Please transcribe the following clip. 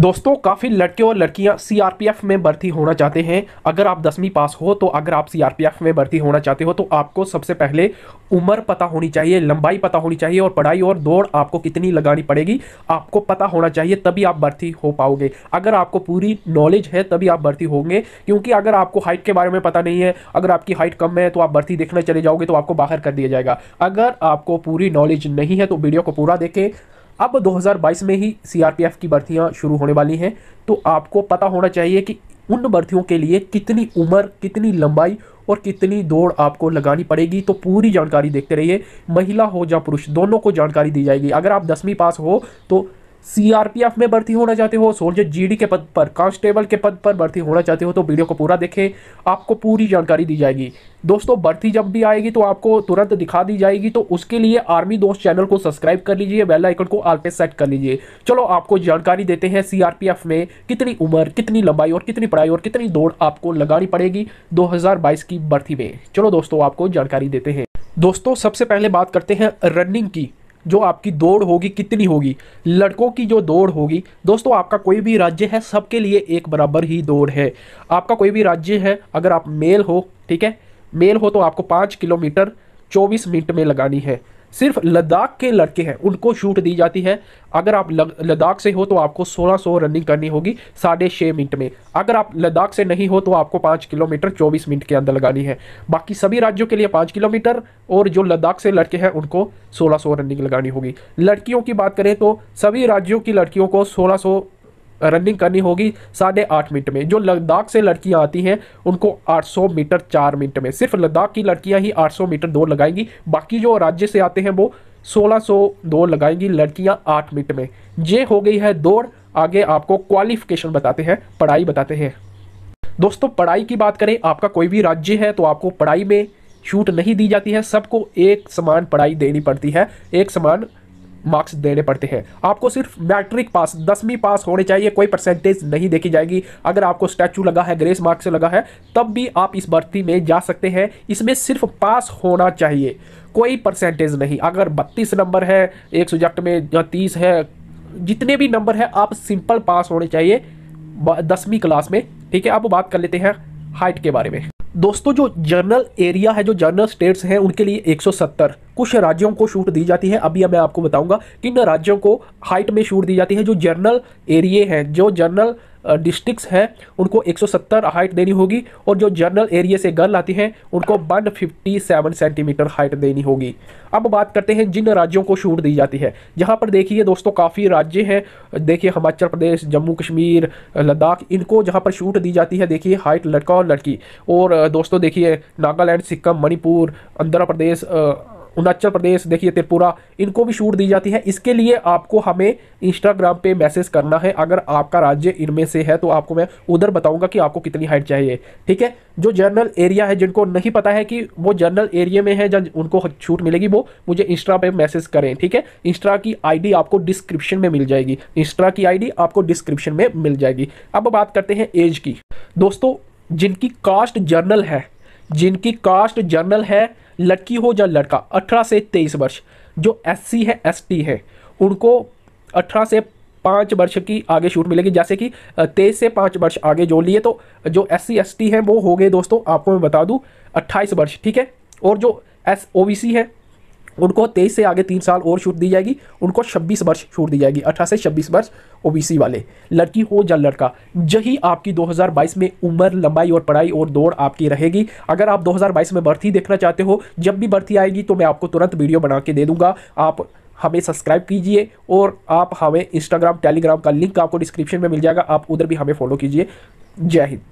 दोस्तों काफ़ी लड़के और लड़कियां सीआरपीएफ में भर्ती होना चाहते हैं अगर आप दसवीं पास हो तो अगर आप सीआरपीएफ में भर्ती होना चाहते हो तो आपको सबसे पहले उम्र पता होनी चाहिए लंबाई पता होनी चाहिए और पढ़ाई और दौड़ आपको कितनी लगानी पड़ेगी आपको पता होना चाहिए तभी आप भर्ती हो पाओगे अगर आपको पूरी नॉलेज है तभी आप भर्ती होंगे क्योंकि अगर आपको हाइट के बारे में पता नहीं है अगर आपकी हाइट कम है तो आप भर्ती देखने चले जाओगे तो आपको बाहर कर दिया जाएगा अगर आपको पूरी नॉलेज नहीं है तो वीडियो को पूरा देखें अब 2022 में ही सीआरपीएफ की भर्तियां शुरू होने वाली हैं तो आपको पता होना चाहिए कि उन भर्तियों के लिए कितनी उम्र कितनी लंबाई और कितनी दौड़ आपको लगानी पड़ेगी तो पूरी जानकारी देखते रहिए महिला हो या पुरुष दोनों को जानकारी दी जाएगी अगर आप दसवीं पास हो तो सीआरपीएफ में भर्ती होना चाहते हो सोल्जर जीडी के पद पर कांस्टेबल के पद पर भर्ती होना चाहते हो तो वीडियो को पूरा देखें आपको पूरी जानकारी दी जाएगी दोस्तों भर्ती जब भी आएगी तो आपको तुरंत दिखा दी जाएगी तो उसके लिए आर्मी दोस्त चैनल को सब्सक्राइब कर लीजिए बेल आइकन को आल पे सेट कर लीजिए चलो आपको जानकारी देते हैं सीआरपीएफ में कितनी उम्र कितनी लंबाई और कितनी पढ़ाई और कितनी दौड़ आपको लगानी पड़ेगी दो की भर्ती में चलो दोस्तों आपको जानकारी देते हैं दोस्तों सबसे पहले बात करते हैं रनिंग की जो आपकी दौड़ होगी कितनी होगी लड़कों की जो दौड़ होगी दोस्तों आपका कोई भी राज्य है सबके लिए एक बराबर ही दौड़ है आपका कोई भी राज्य है अगर आप मेल हो ठीक है मेल हो तो आपको पाँच किलोमीटर चौबीस मिनट में लगानी है सिर्फ लद्दाख के लड़के हैं उनको छूट दी जाती है अगर आप लद्दाख से हो तो आपको 1600 रनिंग करनी होगी साढ़े छः मिनट में अगर आप लद्दाख से नहीं हो तो आपको पाँच किलोमीटर चौबीस मिनट के अंदर लगानी है बाकी सभी राज्यों के लिए पाँच किलोमीटर और जो लद्दाख से लड़के हैं उनको 1600 रनिंग लगानी होगी लड़कियों की बात करें तो सभी राज्यों की लड़कियों को सोलह रनिंग करनी होगी साढ़े आठ मिनट में जो लद्दाख से लड़कियां आती हैं उनको 800 मीटर चार मिनट में सिर्फ लद्दाख की लड़कियां ही 800 मीटर दौड़ लगाएंगी बाकी जो राज्य से आते हैं वो 1600 दौड़ लगाएंगी लड़कियां आठ मिनट में ये हो गई है दौड़ आगे आपको क्वालिफिकेशन बताते हैं पढ़ाई बताते हैं दोस्तों पढ़ाई की बात करें आपका कोई भी राज्य है तो आपको पढ़ाई में छूट नहीं दी जाती है सबको एक समान पढ़ाई देनी पड़ती है एक समान मार्क्स देने पड़ते हैं आपको सिर्फ मैट्रिक पास दसवीं पास होने चाहिए कोई परसेंटेज नहीं देखी जाएगी अगर आपको स्टैचू लगा है ग्रेस मार्क्स लगा है तब भी आप इस भर्ती में जा सकते हैं इसमें सिर्फ पास होना चाहिए कोई परसेंटेज नहीं अगर बत्तीस नंबर है एक सब्जेक्ट में या तीस है जितने भी नंबर है आप सिंपल पास होने चाहिए दसवीं क्लास में ठीक है आप बात कर लेते हैं हाइट के बारे में दोस्तों जो जर्नल एरिया है जो जर्नल स्टेट्स हैं उनके लिए 170 कुछ राज्यों को छूट दी जाती है अभी मैं आपको बताऊंगा किन राज्यों को हाइट में छूट दी जाती है जो जर्नल एरिए हैं जो जनरल डिस्ट्रिक्स हैं उनको 170 हाइट देनी होगी और जो जनरल एरिया से गर्ल आती हैं उनको 157 सेंटीमीटर हाइट देनी होगी अब बात करते हैं जिन राज्यों को छूट दी जाती है जहाँ पर देखिए दोस्तों काफ़ी राज्य हैं देखिए हिमाचल प्रदेश जम्मू कश्मीर लद्दाख इनको जहाँ पर छूट दी जाती है देखिए हाइट लड़का और लड़की और दोस्तों देखिए नागालैंड सिक्किम मणिपुर आंध्र प्रदेश अरुणाचल प्रदेश देखिए त्रिपुरा इनको भी छूट दी जाती है इसके लिए आपको हमें इंस्टाग्राम पे मैसेज करना है अगर आपका राज्य इनमें से है तो आपको मैं उधर बताऊंगा कि आपको कितनी हाइट चाहिए ठीक है जो जर्नल एरिया है जिनको नहीं पता है कि वो जनरल एरिया में है जब उनको छूट मिलेगी वो मुझे इंस्टा पे मैसेज करें ठीक है इंस्टा की आईडी आपको डिस्क्रिप्शन में मिल जाएगी इंस्टा की आईडी आपको डिस्क्रिप्शन में मिल जाएगी अब बात करते हैं एज की दोस्तों जिनकी कास्ट जर्नल है जिनकी कास्ट जर्नल है लड़की हो या लड़का अठारह से तेईस वर्ष जो एस है एस है उनको अठारह से पाँच वर्ष की आगे छूट मिलेगी जैसे कि तेईस से पाँच वर्ष आगे जोड़ लिए तो जो एस सी हैं वो हो गए दोस्तों आपको मैं बता दूँ अट्ठाईस वर्ष ठीक है और जो एस ओ है उनको तेईस से आगे तीन साल और छूट दी जाएगी उनको छब्बीस वर्ष छूट दी जाएगी अठारह से छब्बीस वर्ष ओ वाले लड़की हो या लड़का जही आपकी 2022 में उम्र लंबाई और पढ़ाई और दौड़ आपकी रहेगी अगर आप 2022 में भर्ती देखना चाहते हो जब भी भर्ती आएगी तो मैं आपको तुरंत वीडियो बना के दे दूंगा आप हमें सब्सक्राइब कीजिए और आप हमें इंस्टाग्राम टेलीग्राम का लिंक आपको डिस्क्रिप्शन में मिल जाएगा आप उधर भी हमें फॉलो कीजिए जय हिंद